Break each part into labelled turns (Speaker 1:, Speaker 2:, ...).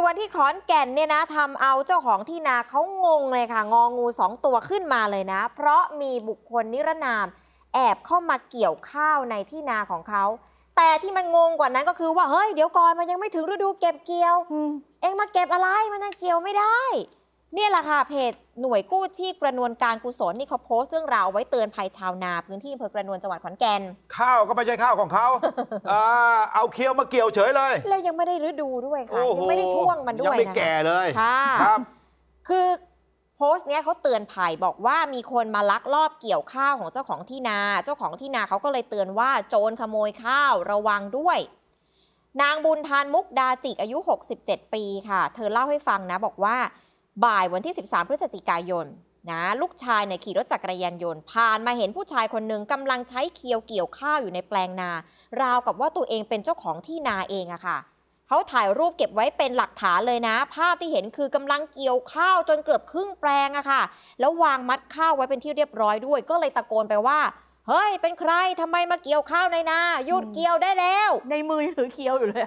Speaker 1: ส่วนที่ขอนแก่นเนี่ยนะทำเอาเจ้าของที่นาเขางงเลยค่ะ งองูสองตัวขึ้นมาเลยนะ เพราะมีบุคคลนิรนาม แอบเข้ามาเกี่ยวข้าวในที่นาของเขา แต่ที่มันงงกว่านั้นก็คือ ว่าเฮ้ยเดี๋ยวก่อนมันยังไม่ถึงฤดูเก็บเกี่ยวเอ็งมาเก็บอะไรมันยังเกี่ยวไม่ได้นี่แหละค่ะเพจหน่วยกู้ชีพกระนวนการกุศลนี่เขาโพสต์เรื่องราวไว้เตือนภัยชาวนา พื้นที่อำเภอกระนวนจังหวัดขอนแก่นข้าวก็ไม่ใช่ข้าวของเขา เอาเคี้ยวมาเกี่ยวเฉยเลย แล้วยังไม่ได้ฤดูด้วยค่ะ ยังไม่ได้ช่วงมันด้วยนะยังไม่แก่เลยค่ะครับคือโพสต์เนี้ยเขาเตือนภัยบอกว่ามีคนมาลักลอบเกี่ยวข้าวของเจ้าของที่นา เจ้าของที่นาเขาก็เลยเตือนว่า โจรขโมยข้าวระวังด้วย นางบุญทานมุกดาจิกอายุ 67 ปีค่ะ เธอเล่าให้ฟังนะบอกว่าบ่ายวันที่ 13 พฤศจิกายนนะ ลูกชายเนี่ยขี่รถจักรยานยนต์ ผ่านมาเห็นผู้ชายคนหนึ่งกำลังใช้เคียวเกี่ยวข้าวอยู่ในแปลงนา ราวกับว่าตัวเองเป็นเจ้าของที่นาเองอะค่ะเขาถ่ายรูปเก็บไว้เป็นหลักฐานเลยนะภาพที่เห็นคือกำลังเกี่ยวข้าวจนเกือบครึ่งแปลงอะค่ะแล้ววางมัดข้าวไว้เป็นที่เรียบร้อยด้วยก็เลยตะโกนไปว่าเฮ้ย เป็นใครทำไมมาเกี่ยวข้าวในนาหยุดเกี่ยวได้แล้ว ในมือถือเคียวอยู่เลย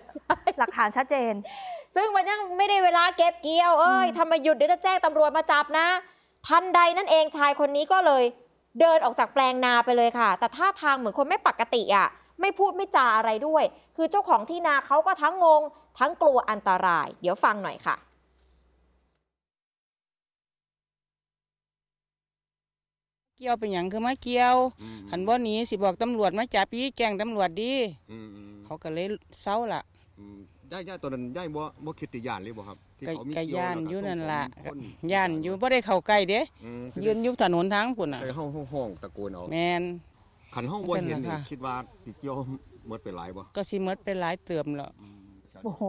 Speaker 1: หลักฐานชัดเจนซึ่งมันยังไม่ได้เวลาเก็บเกี่ยวเอ้ยทำไมหยุดเดี๋ยวจะแจ้งตำรวจมาจับนะ ทันใดนั่นเองชายคนนี้ก็เลย เดินออกจากแปลงนาไปเลยค่ะ แต่ท่าทางเหมือนคนไม่ปกติอ่ะไม่พูดไม่จาอะไรด้วย คือเจ้าของที่นาเขาก็ทั้งงง ทั้งกลัวอันตราย เดี๋ยวฟังหน่อยค่ะ เกี่ยวเป็นอย่างคือมาเกี่ยวขันบ่หนีสิบอกตำรวจมาจับพี่แกงตำรวจดีเขาก็เลยเศร้าละได้ย่าย่าตอนนั้นย่ายบ่บ่คิดติย่านเลยบ่ครับที่เขามีเกี่ยวย่านอยู่นั่นล่ะละย่านอยู่บ่ได้เข้าใกล้เด้ยืนยุบถนนทางพุ่นน่ะเฮาห้องตะโกนเอาแมนขันห้องบ่เห็นนี่คิดว่าติเกี่ยวหมดไปหลายบ่ ก็สิหมดไปหลายเติมแล้ว โอ้โห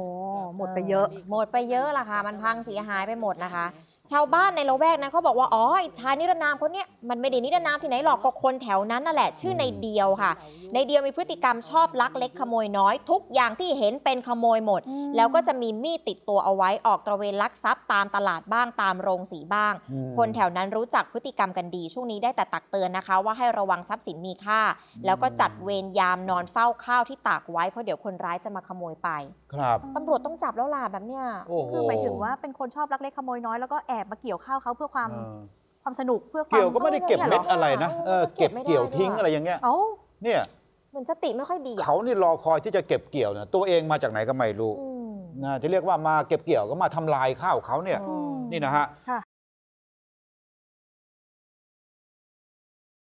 Speaker 1: หมดไปเยอะ หมดไปเยอะล่ะค่ะ มันพังเสียหายไปหมดนะคะชาวบ้านในละแวกนั้นเขาบอกว่าอ๋อชายนิรนามคนนี้มันไม่ได้นิรนามที่ไหนหรอกก็คนแถวนั้นนั่นแหละ ชื่อในเดียวค่ะ ในเดียวมีพฤติกรรมชอบลักเล็กขโมยน้อยทุกอย่างที่เห็นเป็นขโมยหมด แล้วก็จะมีมีดติดตัวเอาไว้ออกตระเวนลักทรัพย์ตามตลาดบ้างตามโรงสีบ้าง คนแถวนั้นรู้จักพฤติกรรมกันดี ช่วงนี้ได้แต่ตักเตือนนะคะ ว่าให้ระวังทรัพย์สินมีค่าแล้วก็จัดเวรยามนอนเฝ้าข้าวที่ตากไว้เพราะเดี๋ยวคนร้ายจะมาขโมยไปครับตำรวจต้องจับแล้วล่ะแบบเนี้ยคือหมายถึงว่าเป็นคนชอบลักเล็กขโมยน้อยแล้วก็แอบอบมาเกี่ยวข้าวเขาเพื่อความความสนุกเพื่อความ เกี่ยวก็ไม่ได้เก็บเม็ดอะไรนะ เออเก็บเกี่ยวทิ้งอะไรอย่างเงี้ยเนี่ย เหมือนสติไม่ค่อยดี เขานี่รอคอยที่จะเก็บเกี่ยวนะตัวเองมาจากไหนก็ไม่รู้นะจะเรียกว่ามาเก็บเกี่ยวก็มาทำลายข้าวเขาเนี่ยนี่นะฮะ